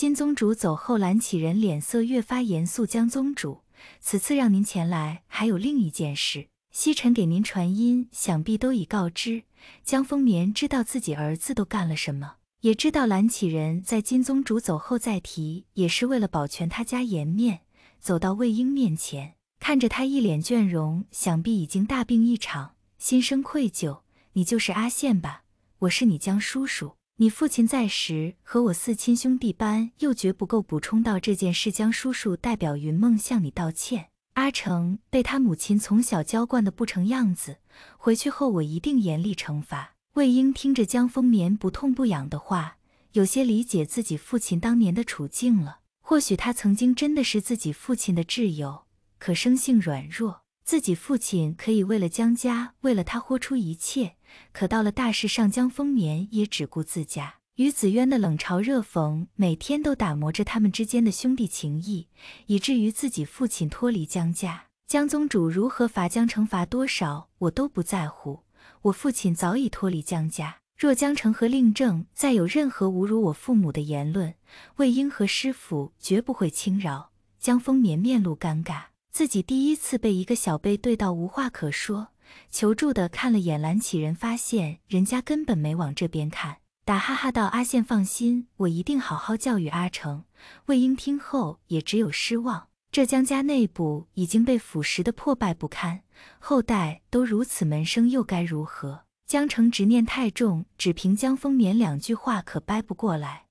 金宗主走后，蓝启仁脸色越发严肃。江宗主此次让您前来，还有另一件事。西尘给您传音，想必都已告知。江丰年知道自己儿子都干了什么，也知道蓝启仁在金宗主走后再提，也是为了保全他家颜面。走到魏婴面前，看着他一脸倦容，想必已经大病一场，心生愧疚。你就是阿羡吧？我是你江叔叔。你父亲在时和我似亲兄弟般，又绝不够补充到这件事。江叔叔代表云梦向你道歉。阿成被他母亲从小娇惯的不成样子，回去后我一定严厉惩罚。魏婴听着江丰棉不痛不痒的话，有些理解自己父亲当年的处境了。或许他曾经真的是自己父亲的挚友，可生性软弱，自己父亲可以为了江家，为了他豁出一切。可到了大事上，江丰年也只顾自家。于子渊的冷嘲热讽，每天都打磨着他们之间的兄弟情谊，以至于自己父亲脱离江家。江宗主如何罚，江城罚多少，我都不在乎。我父亲早已脱离江家。若江城和令正再有任何侮辱我父母的言论，魏婴和师父绝不会轻饶。江丰年面露尴尬，自己第一次被一个小辈怼到无话可说。求助的看了眼蓝启人，发现人家根本没往这边看，打哈哈道：“阿羡，放心，我一定好好教育阿成。”魏婴听后也只有失望。这江家内部已经被腐蚀的破败不堪，后代都如此门生，又该如何？江澄执念太重，只凭江丰年两句话可掰不过来。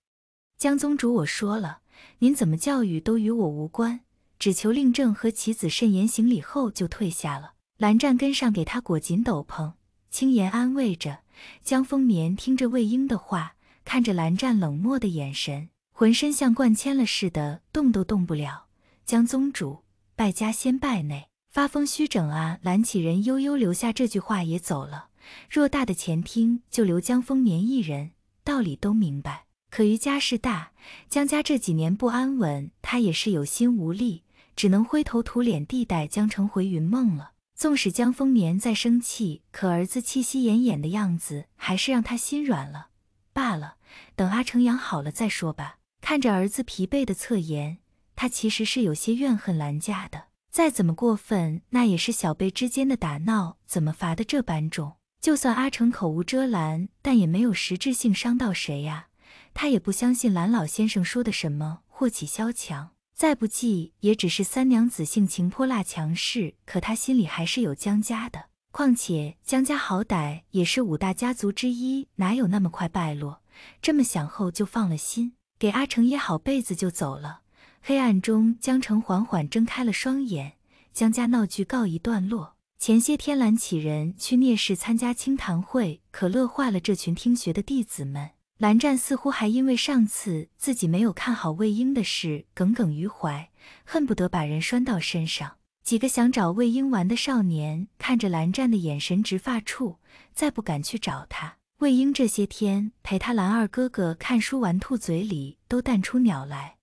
江宗主，我说了，您怎么教育都与我无关，只求令正和其子慎言行礼后就退下了。蓝湛跟上，给他裹紧斗篷，轻言安慰着。江丰眠听着魏婴的话，看着蓝湛冷漠的眼神，浑身像灌铅了似的，动都动不了。江宗主，败家先败内，发疯虚整啊！蓝启仁悠悠留下这句话，也走了。偌大的前厅就留江丰眠一人，道理都明白，可余家势大，江家这几年不安稳，他也是有心无力，只能灰头土脸地带江澄回云梦了。纵使江丰年再生气，可儿子气息奄奄的样子，还是让他心软了。罢了，等阿成养好了再说吧。看着儿子疲惫的侧颜，他其实是有些怨恨兰家的。再怎么过分，那也是小辈之间的打闹，怎么罚的这般重？就算阿成口无遮拦，但也没有实质性伤到谁呀。他也不相信兰老先生说的什么祸起萧墙。再不济，也只是三娘子性情泼辣强势，可她心里还是有江家的。况且江家好歹也是五大家族之一，哪有那么快败落？这么想后，就放了心，给阿成掖好被子就走了。黑暗中，江澄缓缓睁开了双眼。江家闹剧告一段落。前些天蓝启人去聂氏参加清谈会，可乐坏了这群听学的弟子们。蓝湛似乎还因为上次自己没有看好魏婴的事耿耿于怀，恨不得把人拴到身上。几个想找魏婴玩的少年看着蓝湛的眼神直发怵，再不敢去找他。魏婴这些天陪他蓝二哥哥看书玩兔，嘴里都淡出鸟来，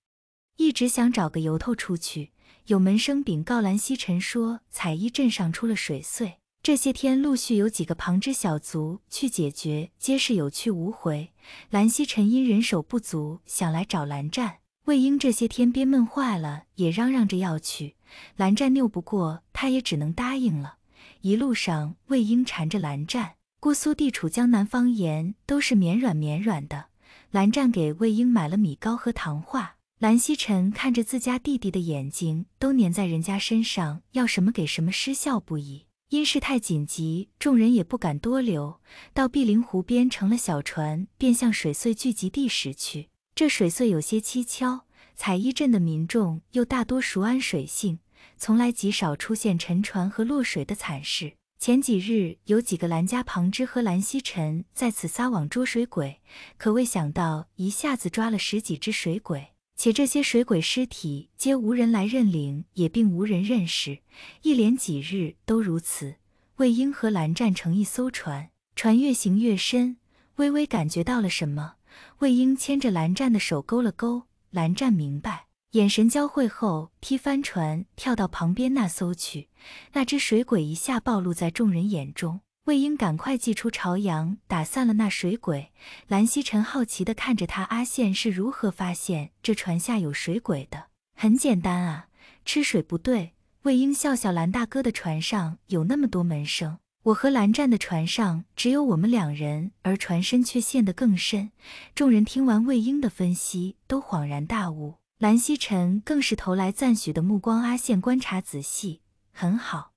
一直想找个由头出去。有门生禀告蓝曦臣说，彩衣镇上出了水祟。这些天陆续有几个旁支小卒去解决，皆是有去无回。蓝曦臣因人手不足，想来找蓝湛。魏婴这些天憋闷坏了，也嚷嚷着要去。蓝湛拗不过他，也只能答应了。一路上，魏婴缠着蓝湛。姑苏地处江南方言，都是绵软绵软的。蓝湛给魏婴买了米糕和糖画。蓝曦臣看着自家弟弟的眼睛都粘在人家身上，要什么给什么，失笑不已。因事态紧急，众人也不敢多留，到碧林湖边乘了小船，便向水碎聚集地驶去。这水碎有些蹊跷，彩衣镇的民众又大多熟谙水性，从来极少出现沉船和落水的惨事。前几日，有几个兰家旁支和兰溪臣在此撒网捉水鬼，可未想到一下子抓了十几只水鬼。且这些水鬼尸体皆无人来认领，也并无人认识。一连几日都如此。魏婴和蓝湛乘一艘船，船越行越深，微微感觉到了什么。魏婴牵着蓝湛的手勾了勾，蓝湛明白，眼神交汇后，踢翻船，跳到旁边那艘去。那只水鬼一下暴露在众人眼中。魏婴赶快祭出朝阳，打散了那水鬼。蓝曦臣好奇地看着他，阿羡是如何发现这船下有水鬼的？很简单啊，吃水不对。魏婴笑笑，蓝大哥的船上有那么多门生，我和蓝湛的船上只有我们两人，而船身却陷得更深。众人听完魏婴的分析，都恍然大悟。蓝曦臣更是投来赞许的目光。阿羡观察仔细，很好。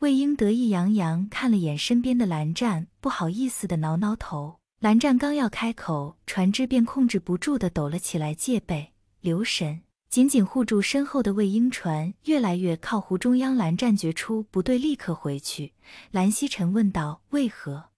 魏婴得意洋洋看了眼身边的蓝湛，不好意思的挠挠头。蓝湛刚要开口，船只便控制不住的抖了起来，戒备留神，紧紧护住身后的魏婴。船越来越靠湖中央，蓝湛觉出不对，立刻回去。蓝曦臣问道：“为何？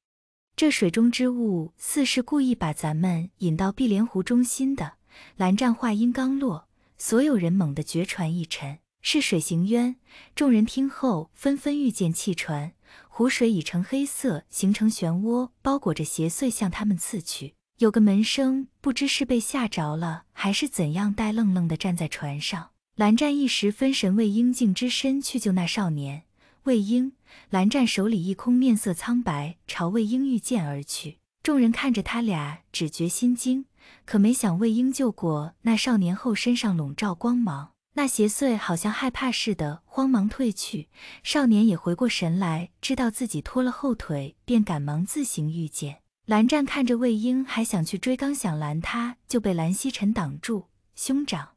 这水中之物似是故意把咱们引到碧莲湖中心的。”蓝湛话音刚落，所有人猛地觉船一沉。是水行渊。众人听后纷纷御剑弃船。湖水已成黑色，形成漩涡，包裹着邪祟向他们刺去。有个门生不知是被吓着了，还是怎样，呆愣愣地站在船上。蓝湛一时分神，为婴静之身去救那少年魏婴。蓝湛手里一空，面色苍白，朝魏婴御剑而去。众人看着他俩，只觉心惊。可没想魏婴救过那少年后，身上笼罩光芒。那邪祟好像害怕似的，慌忙退去。少年也回过神来，知道自己拖了后腿，便赶忙自行御剑。蓝湛看着魏婴，还想去追，刚想拦他，就被蓝曦臣挡住。兄长，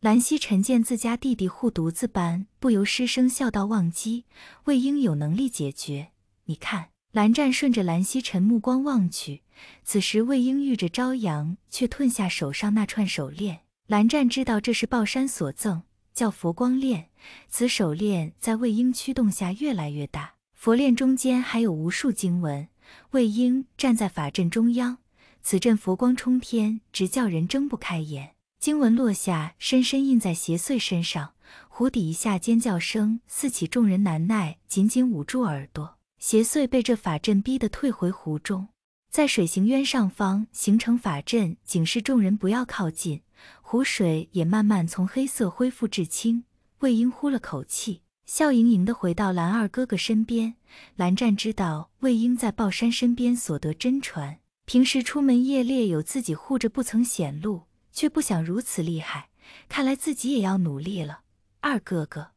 蓝曦臣见自家弟弟护犊子般，不由失声笑道：“忘机，魏婴有能力解决。”你看，蓝湛顺着蓝曦臣目光望去，此时魏婴遇着朝阳，却吞下手上那串手链。蓝湛知道这是报山所赠，叫佛光链。此手链在魏婴驱动下越来越大，佛链中间还有无数经文。魏婴站在法阵中央，此阵佛光冲天，直叫人睁不开眼。经文落下，深深印在邪祟身上。湖底一下尖叫声四起，众人难耐，紧紧捂住耳朵。邪祟被这法阵逼得退回湖中，在水行渊上方形成法阵，警示众人不要靠近。湖水也慢慢从黑色恢复至青。魏婴呼了口气，笑盈盈地回到蓝二哥哥身边。蓝湛知道魏婴在豹山身边所得真传，平时出门夜猎有自己护着，不曾显露，却不想如此厉害。看来自己也要努力了。二哥哥，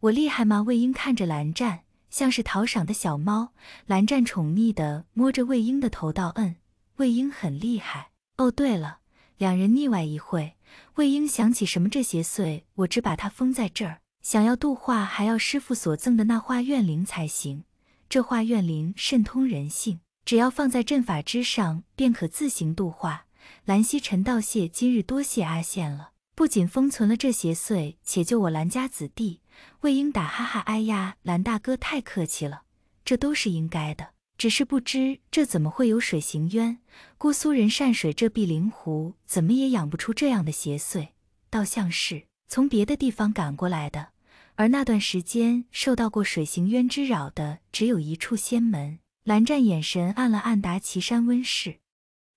我厉害吗？魏婴看着蓝湛，像是讨赏的小猫。蓝湛宠溺地摸着魏婴的头，道：“嗯，魏婴很厉害。哦，对了，两人腻歪一会。”魏婴想起什么？这邪祟我只把它封在这儿，想要度化，还要师傅所赠的那画怨灵才行。这画怨灵甚通人性，只要放在阵法之上，便可自行度化。蓝曦臣道谢，今日多谢阿羡了，不仅封存了这邪祟，且救我蓝家子弟。魏婴打哈哈，哎呀，蓝大哥太客气了，这都是应该的。只是不知这怎么会有水行渊？姑苏人善水，这碧灵湖怎么也养不出这样的邪祟，倒像是从别的地方赶过来的。而那段时间受到过水行渊之扰的，只有一处仙门。蓝湛眼神暗了暗，达岐山温氏。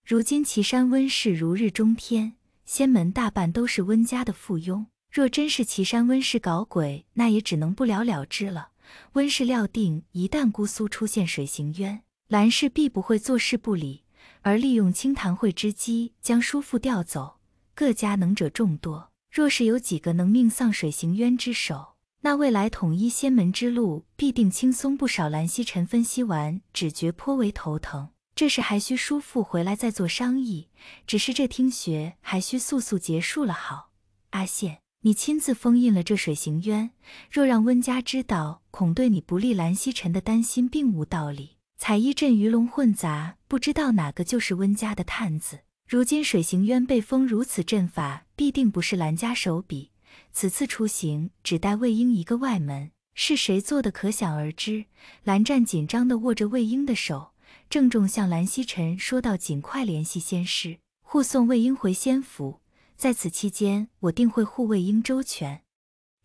如今岐山温氏如日中天，仙门大半都是温家的附庸。若真是岐山温氏搞鬼，那也只能不了了之了。温氏料定，一旦姑苏出现水行渊，兰氏必不会坐视不理，而利用清谈会之机将叔父调走。各家能者众多，若是有几个能命丧水行渊之手，那未来统一仙门之路必定轻松不少。兰溪臣分析完，只觉颇为头疼。这事还需叔父回来再做商议。只是这听学还需速速结束了，好，阿羡。你亲自封印了这水行渊，若让温家知道，恐对你不利。蓝希臣的担心并无道理。彩衣阵鱼龙混杂，不知道哪个就是温家的探子。如今水行渊被封如此阵法，必定不是蓝家手笔。此次出行只带魏婴一个外门，是谁做的，可想而知。蓝湛紧张地握着魏婴的手，郑重向蓝希臣说道：“尽快联系仙师，护送魏婴回仙府。”在此期间，我定会护卫英周全。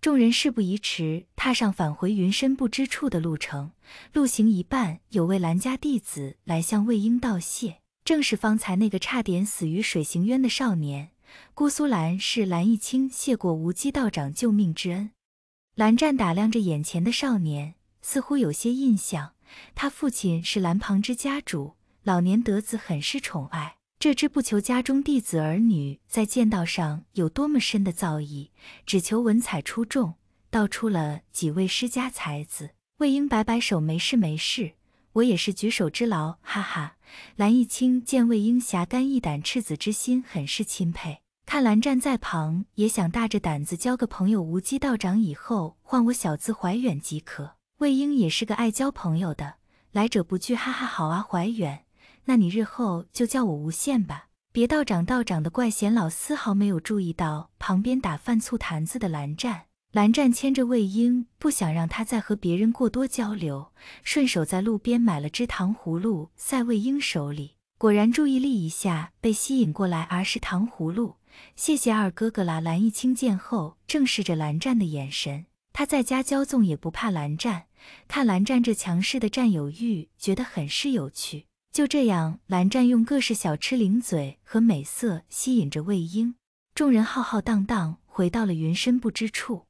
众人事不宜迟，踏上返回云深不知处的路程。路行一半，有位蓝家弟子来向魏婴道谢，正是方才那个差点死于水行渊的少年。姑苏蓝是蓝一清谢过无极道长救命之恩。蓝湛打量着眼前的少年，似乎有些印象。他父亲是蓝旁之家主，老年得子，很是宠爱。这只不求家中弟子儿女在剑道上有多么深的造诣，只求文采出众。道出了几位诗家才子。魏婴摆摆手，没事没事，我也是举手之劳，哈哈。蓝逸清见魏婴侠肝义胆、赤子之心，很是钦佩。看蓝湛在旁，也想大着胆子交个朋友。无极道长以后唤我小字怀远即可。魏婴也是个爱交朋友的，来者不拒，哈哈，好啊，怀远。那你日后就叫我无限吧，别道长道长的怪显老。丝毫没有注意到旁边打饭醋坛子的蓝湛。蓝湛牵着魏婴，不想让他再和别人过多交流，顺手在路边买了支糖葫芦塞魏婴手里。果然注意力一下被吸引过来，而是糖葫芦。谢谢二哥哥啦。蓝一清见后，正视着蓝湛的眼神，他在家骄纵也不怕蓝湛，看蓝湛这强势的占有欲，觉得很是有趣。就这样，蓝湛用各式小吃、零嘴和美色吸引着魏婴，众人浩浩荡荡回到了云深不知处。